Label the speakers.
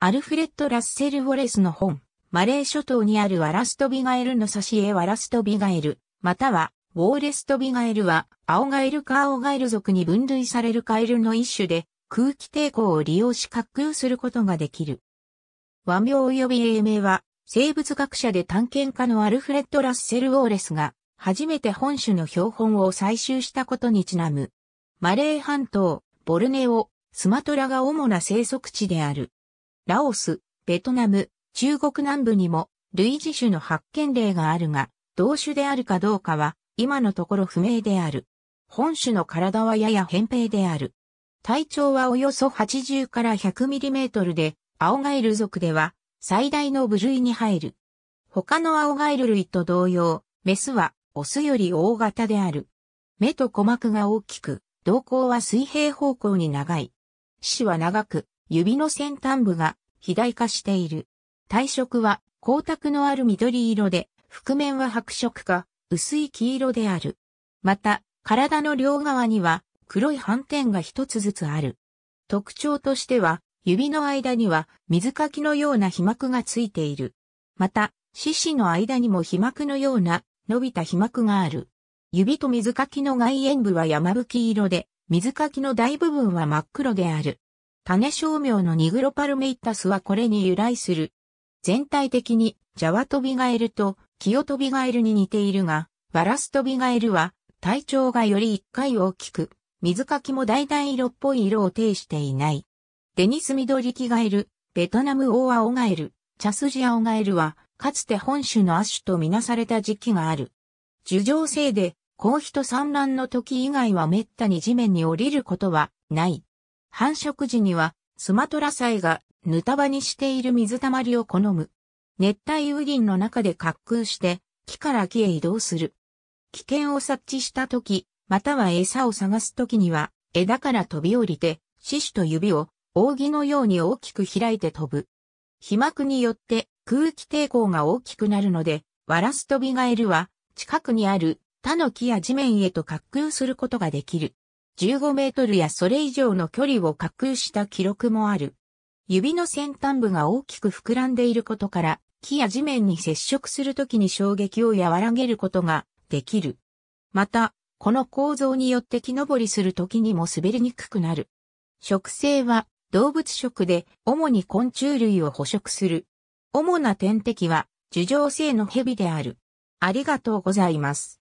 Speaker 1: アルフレッド・ラッセル・ウォレスの本、マレー諸島にあるワラストビガエルの差し絵ワラストビガエル、またはウォーレストビガエルは、青ガエルか青ガエル族に分類されるカエルの一種で、空気抵抗を利用し滑空することができる。和名及び英名は、生物学者で探検家のアルフレッド・ラッセル・ウォーレスが、初めて本種の標本を採集したことにちなむ。マレー半島、ボルネオ、スマトラが主な生息地である。ラオス、ベトナム、中国南部にも類似種の発見例があるが、同種であるかどうかは今のところ不明である。本種の体はやや扁平である。体長はおよそ80から100ミリメートルで、アオガエル属では最大の部類に入る。他のアオガエル類と同様、メスはオスより大型である。目と鼓膜が大きく、瞳孔は水平方向に長い。死は長く、指の先端部が肥大化している。体色は光沢のある緑色で、覆面は白色か薄い黄色である。また、体の両側には黒い斑点が一つずつある。特徴としては、指の間には水かきのような皮膜がついている。また、四肢の間にも皮膜のような伸びた皮膜がある。指と水かきの外縁部は山吹色で、水かきの大部分は真っ黒である。種商名のニグロパルメイタスはこれに由来する。全体的にジャワトビガエルとキヨトビガエルに似ているが、バラストビガエルは体長がより一回大きく、水かきも橙色っぽい色を呈していない。デニスミドリキガエル、ベトナムオオアオガエル、チャスジアオガエルは、かつて本種の亜種とみなされた時期がある。樹上性で、公費と産卵の時以外は滅多に地面に降りることはない。繁殖時には、スマトラサイがヌタバにしている水たまりを好む。熱帯雨林の中で滑空して、木から木へ移動する。危険を察知した時、または餌を探す時には、枝から飛び降りて、獅子と指を扇のように大きく開いて飛ぶ。飛膜によって空気抵抗が大きくなるので、ワラストビガエルは近くにある他の木や地面へと滑空することができる。15メートルやそれ以上の距離を滑空した記録もある。指の先端部が大きく膨らんでいることから、木や地面に接触するときに衝撃を和らげることができる。また、この構造によって木登りするときにも滑りにくくなる。植生は動物食で主に昆虫類を捕食する。主な天敵は樹状性の蛇である。ありがとうございます。